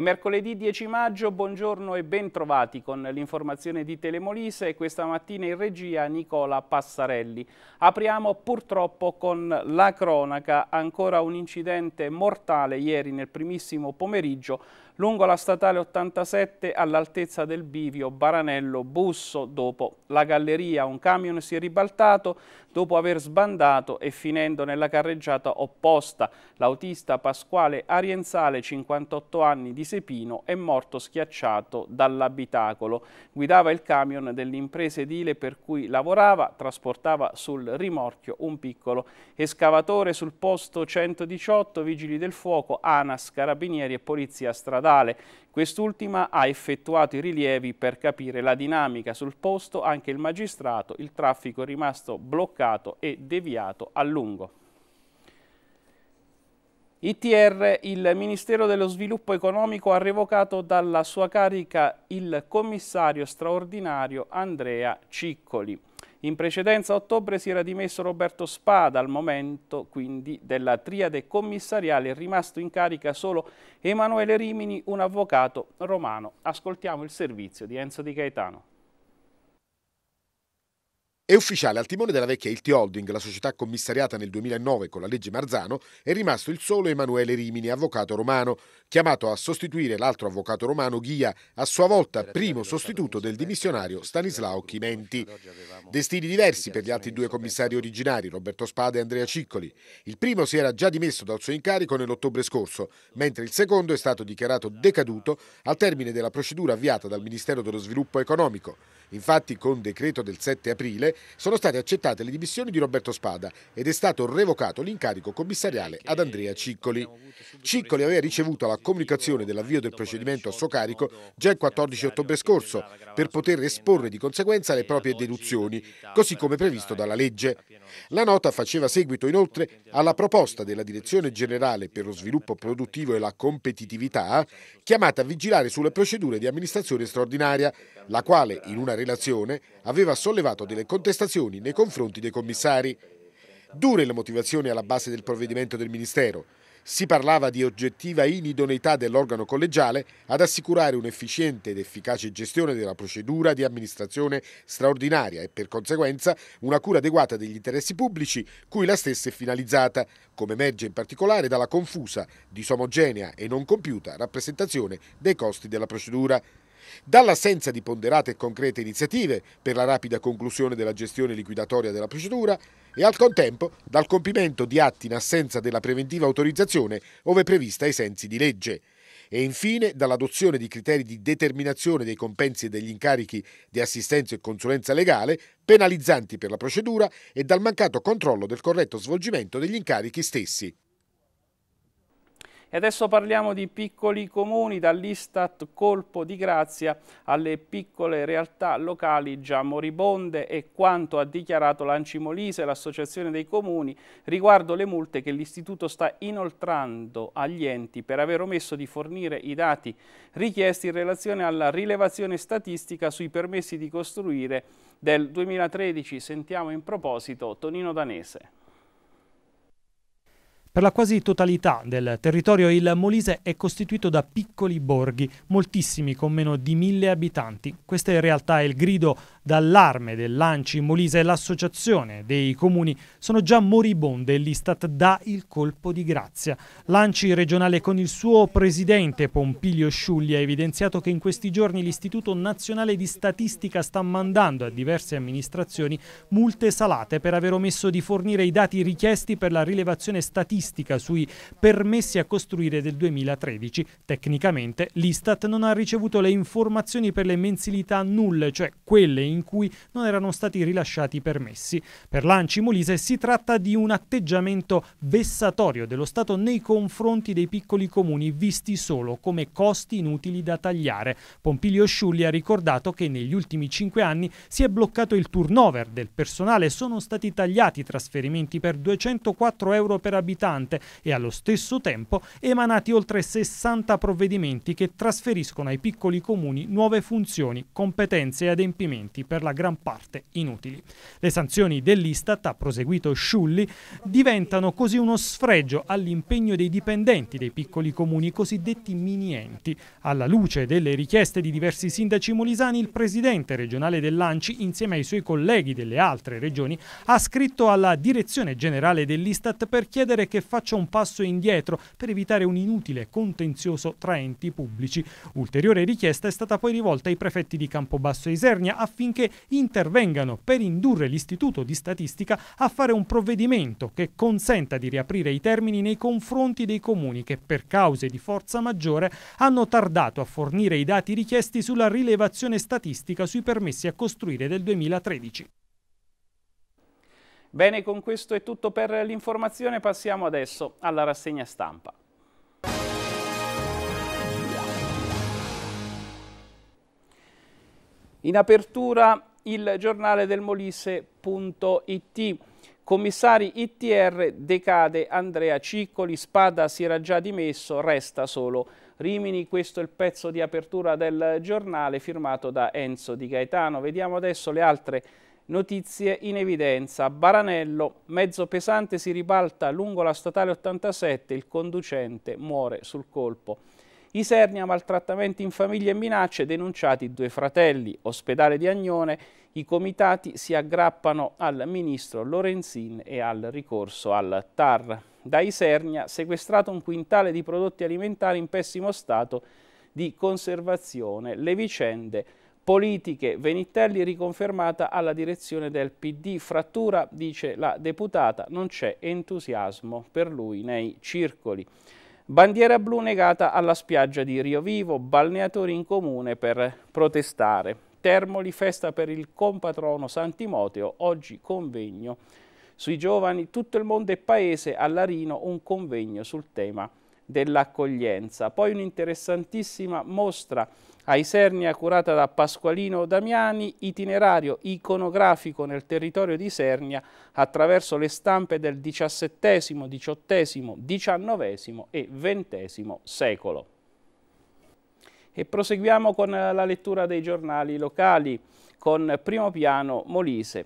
È mercoledì 10 maggio, buongiorno e bentrovati con l'informazione di Telemolise e questa mattina in regia Nicola Passarelli. Apriamo purtroppo con la cronaca, ancora un incidente mortale ieri nel primissimo pomeriggio lungo la statale 87 all'altezza del bivio Baranello Busso dopo la galleria. Un camion si è ribaltato, dopo aver sbandato e finendo nella carreggiata opposta. L'autista Pasquale Arienzale, 58 anni di Sepino, è morto schiacciato dall'abitacolo. Guidava il camion dell'impresa edile per cui lavorava, trasportava sul rimorchio un piccolo escavatore sul posto 118, vigili del fuoco, ANAS, carabinieri e polizia stradale. Quest'ultima ha effettuato i rilievi per capire la dinamica sul posto, anche il magistrato, il traffico è rimasto bloccato e deviato a lungo. ITR, il Ministero dello Sviluppo Economico ha revocato dalla sua carica il commissario straordinario Andrea Ciccoli. In precedenza a ottobre si era dimesso Roberto Spada, al momento quindi della triade commissariale è rimasto in carica solo Emanuele Rimini, un avvocato romano. Ascoltiamo il servizio di Enzo Di Gaetano. È ufficiale, al timone della vecchia Ilti Holding, la società commissariata nel 2009 con la legge Marzano, è rimasto il solo Emanuele Rimini, avvocato romano, chiamato a sostituire l'altro avvocato romano Ghia, a sua volta primo sostituto del dimissionario Stanislao Chimenti. Destini diversi per gli altri due commissari originari, Roberto Spada e Andrea Ciccoli. Il primo si era già dimesso dal suo incarico nell'ottobre scorso, mentre il secondo è stato dichiarato decaduto al termine della procedura avviata dal Ministero dello Sviluppo Economico. Infatti, con decreto del 7 aprile, sono state accettate le dimissioni di Roberto Spada ed è stato revocato l'incarico commissariale ad Andrea Ciccoli. Ciccoli aveva ricevuto la comunicazione dell'avvio del procedimento a suo carico già il 14 ottobre scorso per poter esporre di conseguenza le proprie deduzioni, così come previsto dalla legge. La nota faceva seguito inoltre alla proposta della Direzione Generale per lo Sviluppo Produttivo e la Competitività, chiamata a vigilare sulle procedure di amministrazione straordinaria, la quale in una relazione aveva sollevato delle contestazioni nei confronti dei commissari. Dure le motivazioni alla base del provvedimento del Ministero. Si parlava di oggettiva inidoneità dell'organo collegiale ad assicurare un'efficiente ed efficace gestione della procedura di amministrazione straordinaria e per conseguenza una cura adeguata degli interessi pubblici cui la stessa è finalizzata, come emerge in particolare dalla confusa, disomogenea e non compiuta rappresentazione dei costi della procedura. Dall'assenza di ponderate e concrete iniziative per la rapida conclusione della gestione liquidatoria della procedura e al contempo dal compimento di atti in assenza della preventiva autorizzazione ove prevista ai sensi di legge e infine dall'adozione di criteri di determinazione dei compensi e degli incarichi di assistenza e consulenza legale penalizzanti per la procedura e dal mancato controllo del corretto svolgimento degli incarichi stessi. E adesso parliamo di piccoli comuni, dall'Istat colpo di grazia alle piccole realtà locali già moribonde e quanto ha dichiarato l'Ancimolise, l'associazione dei comuni, riguardo le multe che l'Istituto sta inoltrando agli enti per aver omesso di fornire i dati richiesti in relazione alla rilevazione statistica sui permessi di costruire del 2013. Sentiamo in proposito Tonino Danese. Per la quasi totalità del territorio il Molise è costituito da piccoli borghi, moltissimi con meno di mille abitanti. Questa in realtà è il grido Dall'arme dell'Anci Molise e l'associazione dei comuni sono già moribonde e l'Istat dà il colpo di grazia. L'Anci regionale con il suo presidente Pompilio Sciugli ha evidenziato che in questi giorni l'Istituto Nazionale di Statistica sta mandando a diverse amministrazioni multe salate per aver omesso di fornire i dati richiesti per la rilevazione statistica sui permessi a costruire del 2013. Tecnicamente l'Istat non ha ricevuto le informazioni per le mensilità nulle, cioè quelle in in cui non erano stati rilasciati i permessi. Per l'Anci Molise si tratta di un atteggiamento vessatorio dello Stato nei confronti dei piccoli comuni visti solo come costi inutili da tagliare. Pompilio Sciulli ha ricordato che negli ultimi cinque anni si è bloccato il turnover del personale, sono stati tagliati i trasferimenti per 204 euro per abitante e allo stesso tempo emanati oltre 60 provvedimenti che trasferiscono ai piccoli comuni nuove funzioni, competenze e adempimenti considerati per la gran parte inutili. Le sanzioni dell'Istat, ha proseguito Sciulli, diventano così uno sfregio all'impegno dei dipendenti dei piccoli comuni cosiddetti minienti. Alla luce delle richieste di diversi sindaci molisani, il presidente regionale dell'Anci, insieme ai suoi colleghi delle altre regioni, ha scritto alla direzione generale dell'Istat per chiedere che faccia un passo indietro per evitare un inutile contenzioso tra enti pubblici. Ulteriore richiesta è stata poi rivolta ai prefetti di Campobasso e Isernia affinché affinché intervengano per indurre l'Istituto di Statistica a fare un provvedimento che consenta di riaprire i termini nei confronti dei comuni che per cause di forza maggiore hanno tardato a fornire i dati richiesti sulla rilevazione statistica sui permessi a costruire del 2013. Bene, con questo è tutto per l'informazione, passiamo adesso alla rassegna stampa. In apertura il giornale del Molise.it. Commissari ITR decade Andrea Ciccoli, Spada si era già dimesso, resta solo Rimini. Questo è il pezzo di apertura del giornale firmato da Enzo Di Gaetano. Vediamo adesso le altre notizie in evidenza. Baranello, mezzo pesante si ribalta lungo la statale 87, il conducente muore sul colpo. Isernia, maltrattamenti in famiglia e minacce, denunciati due fratelli, ospedale di Agnone, i comitati si aggrappano al ministro Lorenzin e al ricorso al TAR. Da Isernia sequestrato un quintale di prodotti alimentari in pessimo stato di conservazione. Le vicende politiche. Venitelli riconfermata alla direzione del PD. Frattura, dice la deputata, non c'è entusiasmo per lui nei circoli. Bandiera blu negata alla spiaggia di Rio Vivo, balneatori in comune per protestare. Termoli, festa per il compatrono San Timoteo, oggi convegno sui giovani, tutto il mondo e paese, a Larino un convegno sul tema dell'accoglienza. Poi un'interessantissima mostra a Isernia, curata da Pasqualino Damiani, itinerario iconografico nel territorio di Isernia attraverso le stampe del XVII, XVIII, XIX e XX secolo. E proseguiamo con eh, la lettura dei giornali locali con primo piano Molise.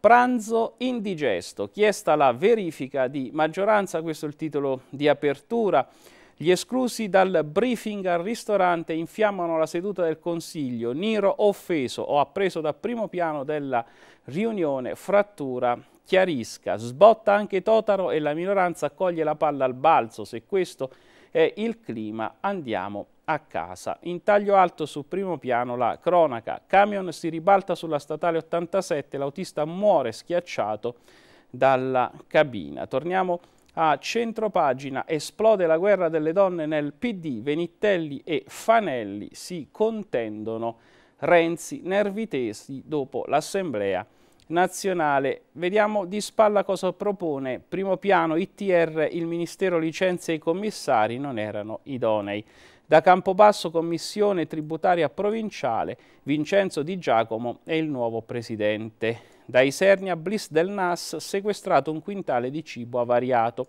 Pranzo indigesto, chiesta la verifica di maggioranza, questo è il titolo di apertura. Gli esclusi dal briefing al ristorante infiammano la seduta del Consiglio. Niro offeso o appreso da primo piano della riunione, frattura chiarisca. Sbotta anche Totaro e la minoranza accoglie la palla al balzo. Se questo è il clima, andiamo a casa. In taglio alto su primo piano la cronaca. Camion si ribalta sulla statale 87, l'autista muore schiacciato dalla cabina. Torniamo a a centropagina esplode la guerra delle donne nel PD, Venitelli e Fanelli si contendono Renzi nervi tesi dopo l'assemblea nazionale. Vediamo di spalla cosa propone. Primo piano ITR, il Ministero licenzia i commissari, non erano idonei. Da Campobasso Commissione Tributaria Provinciale, Vincenzo Di Giacomo è il nuovo presidente. Da Isernia Bliss del Nas sequestrato un quintale di cibo avariato.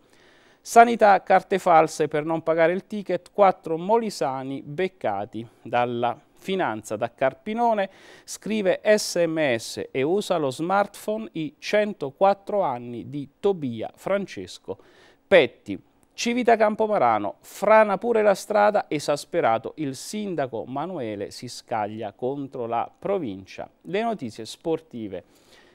Sanità, carte false per non pagare il ticket, quattro molisani beccati dalla finanza da Carpinone, scrive sms e usa lo smartphone i 104 anni di Tobia Francesco Petti. Civita Campomarano, frana pure la strada, esasperato il sindaco Manuele si scaglia contro la provincia. Le notizie sportive.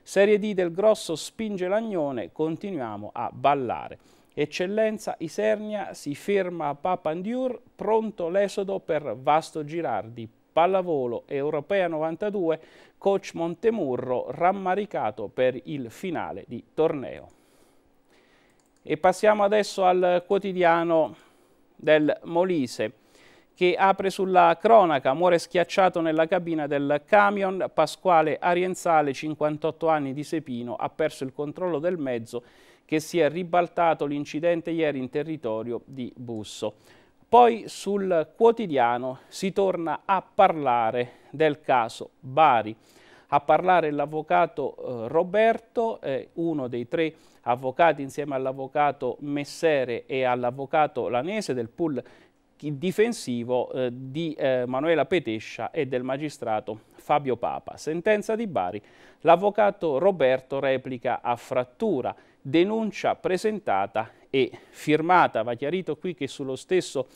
Serie D del Grosso spinge l'agnone, continuiamo a ballare. Eccellenza Isernia si ferma a Papandiur, pronto l'esodo per Vasto Girardi, pallavolo Europea 92, coach Montemurro rammaricato per il finale di torneo. E passiamo adesso al quotidiano del Molise che apre sulla cronaca, muore schiacciato nella cabina del camion, Pasquale Arienzale, 58 anni di Sepino, ha perso il controllo del mezzo che si è ribaltato l'incidente ieri in territorio di Busso. Poi sul quotidiano si torna a parlare del caso Bari. A parlare l'avvocato eh, Roberto, eh, uno dei tre avvocati insieme all'avvocato Messere e all'avvocato Lanese del pool difensivo eh, di eh, Manuela Petescia e del magistrato Fabio Papa. Sentenza di Bari, l'avvocato Roberto replica a frattura, denuncia presentata e firmata. Va chiarito qui che sullo stesso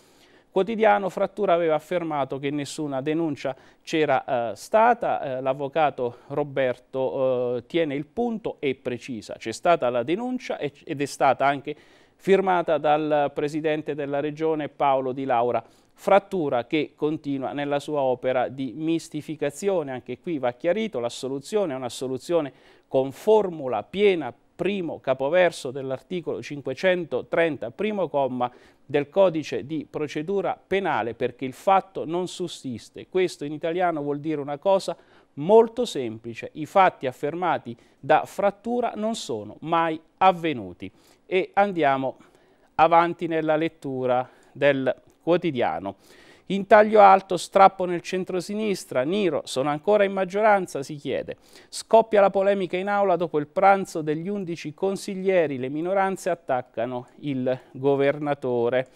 quotidiano Frattura aveva affermato che nessuna denuncia c'era eh, stata, eh, l'avvocato Roberto eh, tiene il punto e precisa, c'è stata la denuncia ed è stata anche firmata dal presidente della regione Paolo Di Laura. Frattura che continua nella sua opera di mistificazione, anche qui va chiarito, la soluzione è una soluzione con formula piena, primo capoverso dell'articolo 530, primo comma del codice di procedura penale perché il fatto non sussiste. Questo in italiano vuol dire una cosa, molto semplice, i fatti affermati da frattura non sono mai avvenuti. E andiamo avanti nella lettura del quotidiano. In taglio alto, strappo nel centro-sinistra, Niro, sono ancora in maggioranza, si chiede. Scoppia la polemica in aula dopo il pranzo degli undici consiglieri, le minoranze attaccano il governatore.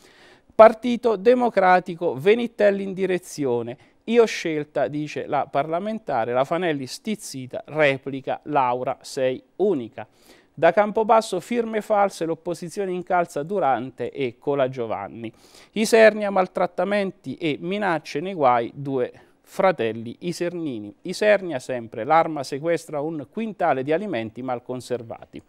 Partito Democratico, Venitelli in direzione, io scelta, dice la parlamentare, la Fanelli stizzita, replica Laura, sei unica. Da Campobasso firme false, l'opposizione incalza Durante e Cola Giovanni. Isernia, maltrattamenti e minacce nei guai, due fratelli Isernini. Isernia sempre, l'arma sequestra un quintale di alimenti mal conservati.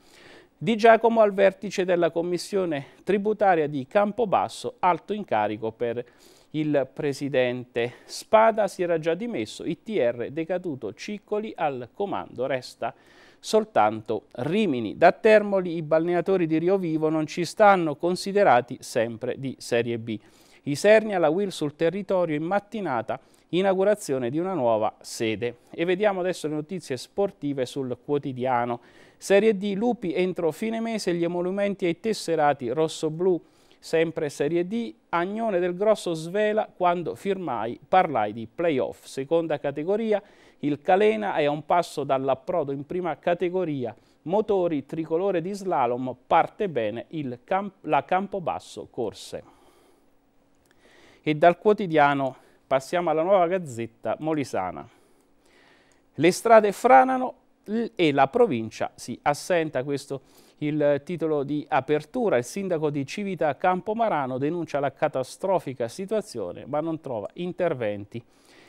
Di Giacomo al vertice della commissione tributaria di Campobasso, alto incarico per il presidente. Spada si era già dimesso, ITR decaduto, Ciccoli al comando resta soltanto Rimini. Da Termoli i balneatori di Rio Vivo non ci stanno considerati sempre di Serie B. Isernia, la Will sul territorio in mattinata, inaugurazione di una nuova sede. E vediamo adesso le notizie sportive sul quotidiano. Serie D, Lupi entro fine mese, gli emolumenti ai tesserati rosso-blu sempre Serie D, Agnone del Grosso svela quando firmai, parlai di playoff, seconda categoria, il Calena è a un passo dall'approdo in prima categoria, motori tricolore di slalom, parte bene camp la Campobasso Corse. E dal quotidiano passiamo alla nuova gazzetta molisana. Le strade franano e la provincia si assenta, questo il titolo di apertura. Il sindaco di Civita Campomarano denuncia la catastrofica situazione ma non trova interventi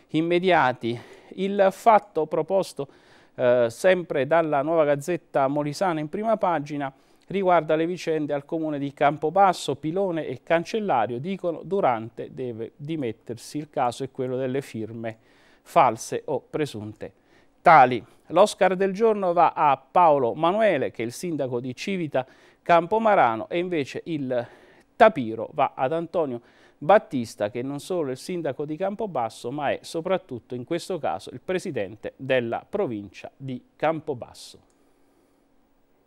immediati. Il fatto proposto eh, sempre dalla nuova gazzetta molisana in prima pagina riguarda le vicende al comune di Campobasso, Pilone e Cancellario, dicono Durante deve dimettersi, il caso è quello delle firme false o presunte tali. L'Oscar del giorno va a Paolo Manuele, che è il sindaco di Civita Campomarano, e invece il tapiro va ad Antonio Battista, che è non solo il sindaco di Campobasso, ma è soprattutto in questo caso il presidente della provincia di Campobasso.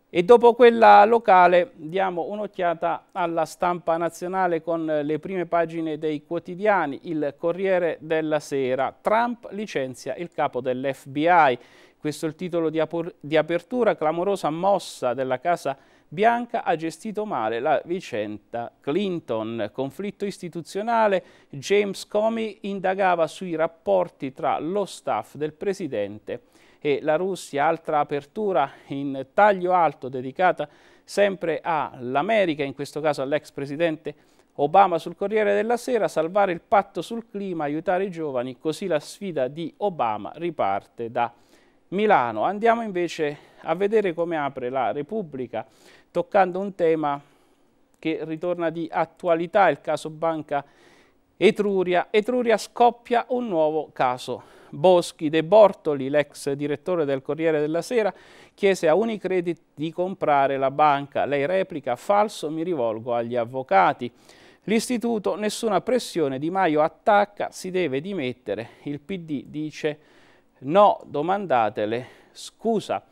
E dopo quella locale diamo un'occhiata alla stampa nazionale con le prime pagine dei quotidiani, il Corriere della Sera, Trump licenzia il capo dell'FBI, questo è il titolo di, di apertura, clamorosa mossa della Casa Bianca ha gestito male la vicenda Clinton. Conflitto istituzionale, James Comey indagava sui rapporti tra lo staff del presidente e e la Russia, altra apertura in taglio alto dedicata sempre all'America, in questo caso all'ex presidente Obama sul Corriere della Sera, salvare il patto sul clima, aiutare i giovani, così la sfida di Obama riparte da Milano. Andiamo invece a vedere come apre la Repubblica, toccando un tema che ritorna di attualità, il caso Banca Etruria. Etruria scoppia un nuovo caso. Boschi De Bortoli, l'ex direttore del Corriere della Sera, chiese a Unicredit di comprare la banca. Lei replica, falso, mi rivolgo agli avvocati. L'istituto, nessuna pressione, Di Maio attacca, si deve dimettere. Il PD dice no, domandatele scusa.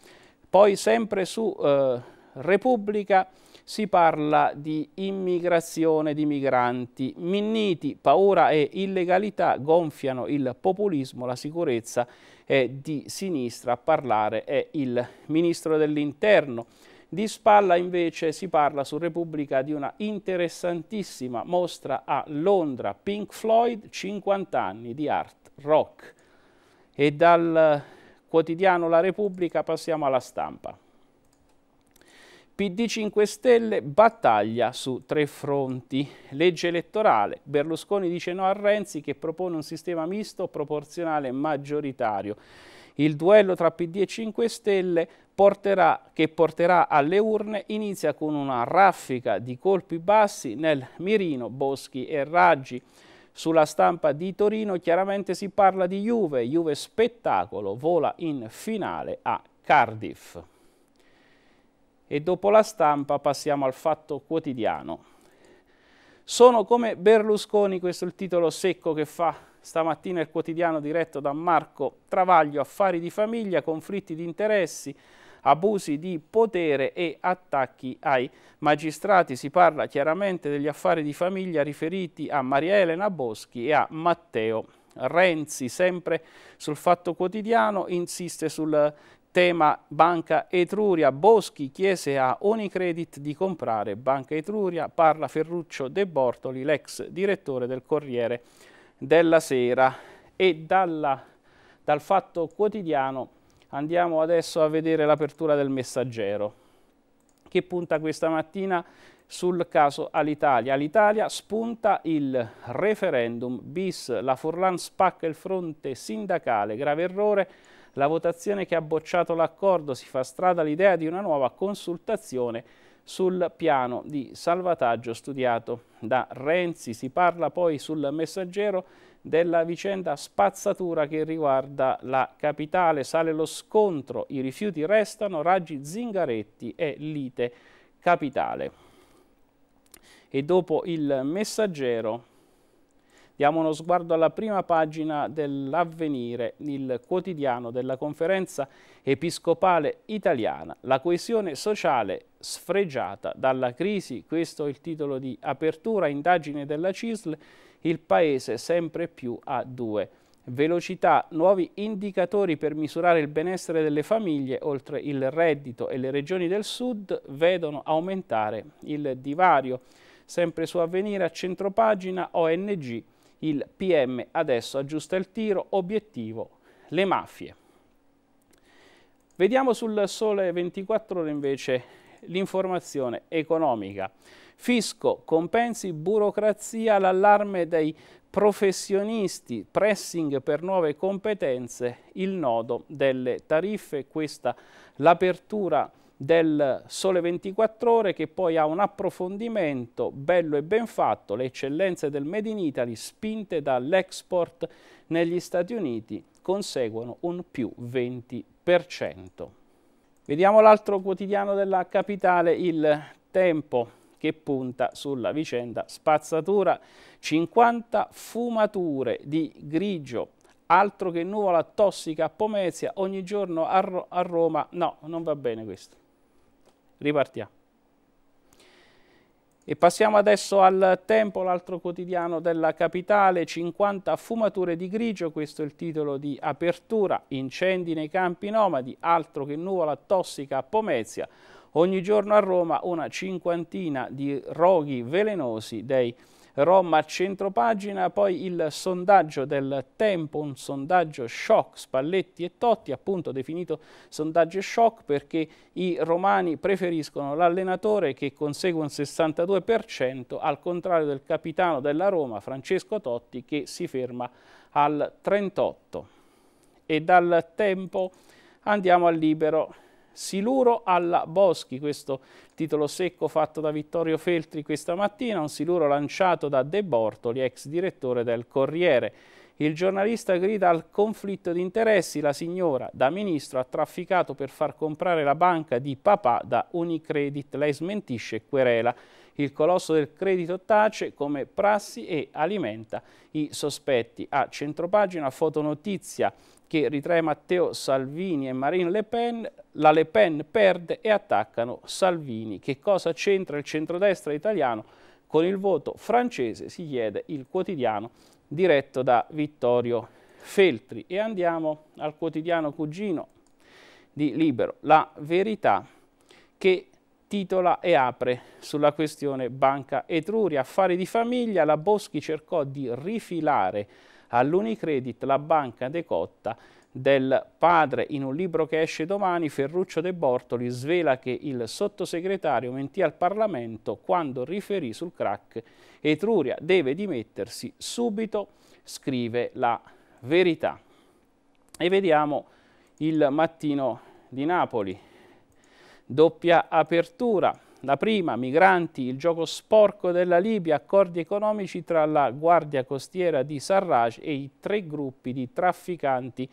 Poi sempre su eh, Repubblica si parla di immigrazione di migranti. Minniti, paura e illegalità gonfiano il populismo, la sicurezza è di sinistra. A parlare è il ministro dell'interno. Di spalla invece si parla su Repubblica di una interessantissima mostra a Londra, Pink Floyd, 50 anni di art rock. E dal quotidiano La Repubblica passiamo alla stampa. PD 5 Stelle battaglia su tre fronti. Legge elettorale. Berlusconi dice no a Renzi che propone un sistema misto proporzionale maggioritario. Il duello tra PD e 5 Stelle porterà, che porterà alle urne inizia con una raffica di colpi bassi nel mirino Boschi e Raggi. Sulla stampa di Torino chiaramente si parla di Juve, Juve spettacolo, vola in finale a Cardiff e dopo la stampa passiamo al fatto quotidiano. Sono come Berlusconi, questo è il titolo secco che fa stamattina il quotidiano diretto da Marco Travaglio, affari di famiglia, conflitti di interessi, abusi di potere e attacchi ai magistrati. Si parla chiaramente degli affari di famiglia riferiti a Maria Elena Boschi e a Matteo Renzi, sempre sul Fatto Quotidiano, insiste sul tema Banca Etruria, Boschi chiese a Unicredit di comprare Banca Etruria, parla Ferruccio De Bortoli, l'ex direttore del Corriere della Sera e dalla, dal Fatto Quotidiano andiamo adesso a vedere l'apertura del Messaggero che punta questa mattina sul caso Alitalia. Alitalia spunta il referendum bis, la Forlan spacca il fronte sindacale, grave errore, la votazione che ha bocciato l'accordo si fa strada all'idea di una nuova consultazione sul piano di salvataggio studiato da Renzi. Si parla poi sul messaggero della vicenda spazzatura che riguarda la capitale. Sale lo scontro, i rifiuti restano, raggi zingaretti e lite capitale. E dopo il messaggero Diamo uno sguardo alla prima pagina dell'avvenire, il quotidiano della conferenza episcopale italiana, la coesione sociale sfregiata dalla crisi, questo è il titolo di apertura, indagine della CISL, il paese sempre più a due velocità, nuovi indicatori per misurare il benessere delle famiglie, oltre il reddito e le regioni del sud vedono aumentare il divario. Sempre su avvenire a centropagina ONG il PM adesso aggiusta il tiro, obiettivo le mafie. Vediamo sul sole 24 ore invece l'informazione economica. Fisco, compensi, burocrazia, l'allarme dei professionisti, pressing per nuove competenze, il nodo delle tariffe, questa l'apertura del Sole 24 Ore che poi ha un approfondimento bello e ben fatto, le eccellenze del Made in Italy spinte dall'export negli Stati Uniti conseguono un più 20%. Vediamo l'altro quotidiano della capitale, il Tempo, che punta sulla vicenda spazzatura. 50 fumature di grigio altro che nuvola tossica a Pomezia, ogni giorno a, Ro a Roma, no, non va bene questo ripartiamo. E passiamo adesso al tempo, l'altro quotidiano della capitale, 50 fumature di grigio, questo è il titolo di apertura, incendi nei campi nomadi, altro che nuvola tossica a Pomezia, ogni giorno a Roma una cinquantina di roghi velenosi dei Roma centro pagina, poi il sondaggio del tempo, un sondaggio shock, Spalletti e Totti, appunto definito sondaggio shock perché i romani preferiscono l'allenatore che consegue un 62% al contrario del capitano della Roma, Francesco Totti, che si ferma al 38%. E dal tempo andiamo al libero siluro alla Boschi, questo titolo secco fatto da Vittorio Feltri questa mattina, un siluro lanciato da De Bortoli, ex direttore del Corriere. Il giornalista grida al conflitto di interessi, la signora da ministro ha trafficato per far comprare la banca di papà da Unicredit, lei smentisce e querela. Il colosso del credito tace come prassi e alimenta i sospetti. A centropagina fotonotizia che ritrae Matteo Salvini e Marine Le Pen, la Le Pen perde e attaccano Salvini. Che cosa c'entra il centrodestra italiano con il voto francese? Si chiede il quotidiano diretto da Vittorio Feltri. E andiamo al quotidiano cugino di Libero, La Verità, che titola e apre sulla questione Banca Etruria. Affari di famiglia, la Boschi cercò di rifilare all'Unicredit la banca decotta del padre in un libro che esce domani, Ferruccio De Bortoli svela che il sottosegretario mentì al Parlamento quando riferì sul crack Etruria deve dimettersi subito, scrive la verità. E vediamo il mattino di Napoli, doppia apertura, la prima, migranti, il gioco sporco della Libia, accordi economici tra la guardia costiera di Sarraj e i tre gruppi di trafficanti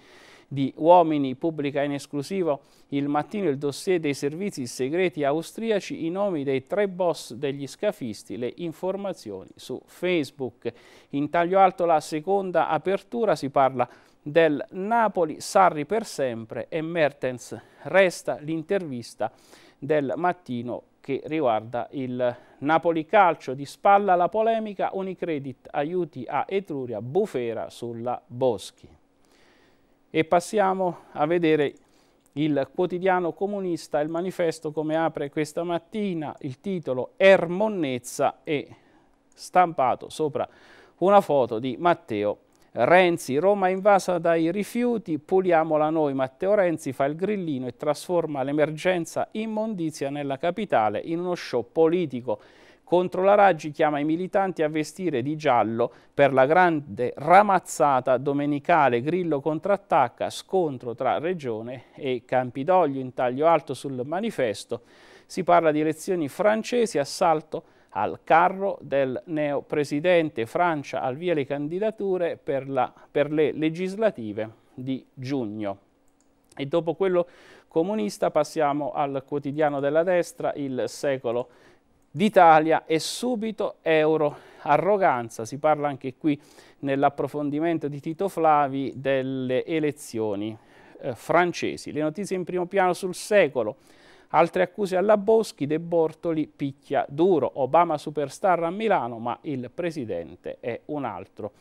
di uomini pubblica in esclusivo il mattino il dossier dei servizi segreti austriaci, i nomi dei tre boss degli scafisti, le informazioni su Facebook. In taglio alto la seconda apertura si parla del Napoli, Sarri per sempre e Mertens resta l'intervista del mattino che riguarda il Napoli Calcio, di spalla la polemica, Unicredit aiuti a Etruria, bufera sulla Boschi. E passiamo a vedere il quotidiano comunista, il manifesto come apre questa mattina, il titolo Ermonnezza e stampato sopra una foto di Matteo Renzi, Roma invasa dai rifiuti, puliamola noi. Matteo Renzi fa il grillino e trasforma l'emergenza immondizia nella capitale in uno show politico. Contro la Raggi chiama i militanti a vestire di giallo per la grande ramazzata domenicale. Grillo contrattacca, scontro tra Regione e Campidoglio in taglio alto sul manifesto. Si parla di elezioni francesi, assalto al carro del neopresidente Francia al via le candidature per, la, per le legislative di giugno. E dopo quello comunista passiamo al quotidiano della destra, il secolo d'Italia e subito euro arroganza. Si parla anche qui nell'approfondimento di Tito Flavi delle elezioni eh, francesi. Le notizie in primo piano sul secolo, Altre accuse alla Boschi, De Bortoli picchia duro, Obama superstar a Milano, ma il presidente è un altro.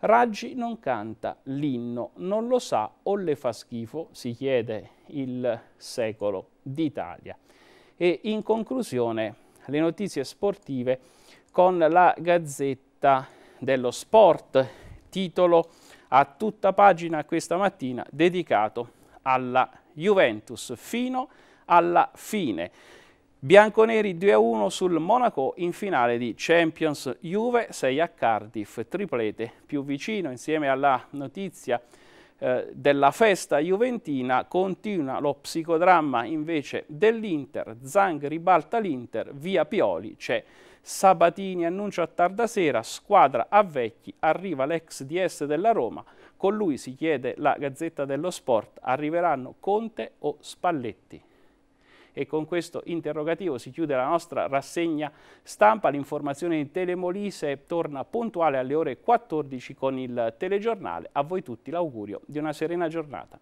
Raggi non canta l'inno, non lo sa o le fa schifo, si chiede il secolo d'Italia. E in conclusione le notizie sportive con la Gazzetta dello Sport, titolo a tutta pagina questa mattina dedicato alla Juventus fino a alla fine. Bianconeri 2-1 sul Monaco in finale di Champions Juve, 6 a Cardiff, triplete più vicino insieme alla notizia eh, della festa juventina continua lo psicodramma invece dell'Inter, Zang ribalta l'Inter, via Pioli c'è Sabatini annuncia a tarda sera, squadra a vecchi, arriva l'ex DS della Roma, con lui si chiede la Gazzetta dello Sport, arriveranno Conte o Spalletti? E con questo interrogativo si chiude la nostra rassegna stampa. L'informazione di Telemolise torna puntuale alle ore 14 con il telegiornale. A voi tutti l'augurio di una serena giornata.